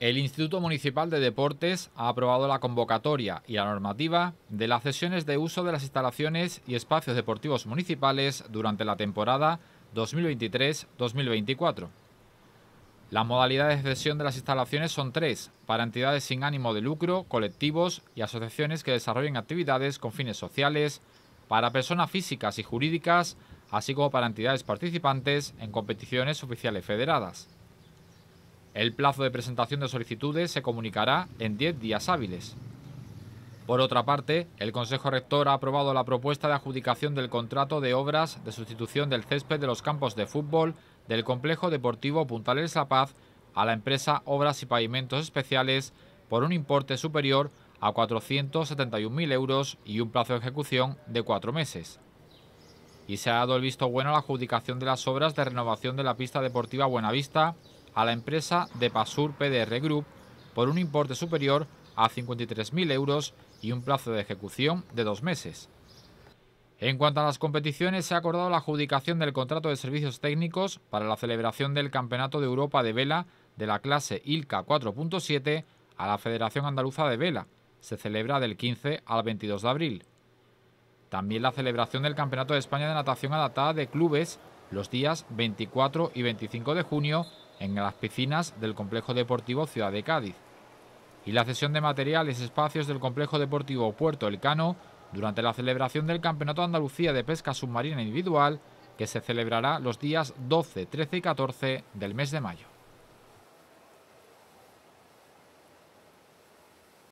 El Instituto Municipal de Deportes ha aprobado la convocatoria y la normativa de las sesiones de uso de las instalaciones y espacios deportivos municipales durante la temporada 2023-2024. Las modalidades de cesión de las instalaciones son tres, para entidades sin ánimo de lucro, colectivos y asociaciones que desarrollen actividades con fines sociales, para personas físicas y jurídicas, así como para entidades participantes en competiciones oficiales federadas. El plazo de presentación de solicitudes se comunicará en 10 días hábiles. Por otra parte, el Consejo Rector ha aprobado la propuesta de adjudicación del contrato de obras de sustitución del césped de los campos de fútbol del Complejo Deportivo Puntales La Paz a la empresa Obras y Pavimentos Especiales por un importe superior a 471.000 euros y un plazo de ejecución de cuatro meses. Y se ha dado el visto bueno a la adjudicación de las obras de renovación de la pista deportiva Buenavista a la empresa de Pasur PDR Group por un importe superior a 53.000 euros y un plazo de ejecución de dos meses. En cuanto a las competiciones, se ha acordado la adjudicación del contrato de servicios técnicos para la celebración del Campeonato de Europa de Vela de la clase ILCA 4.7 a la Federación Andaluza de Vela. Se celebra del 15 al 22 de abril. También la celebración del Campeonato de España de Natación Adaptada de Clubes los días 24 y 25 de junio en las piscinas del Complejo Deportivo Ciudad de Cádiz. Y la cesión de materiales y espacios del Complejo Deportivo Puerto Elcano durante la celebración del Campeonato Andalucía de Pesca Submarina Individual, que se celebrará los días 12, 13 y 14 del mes de mayo.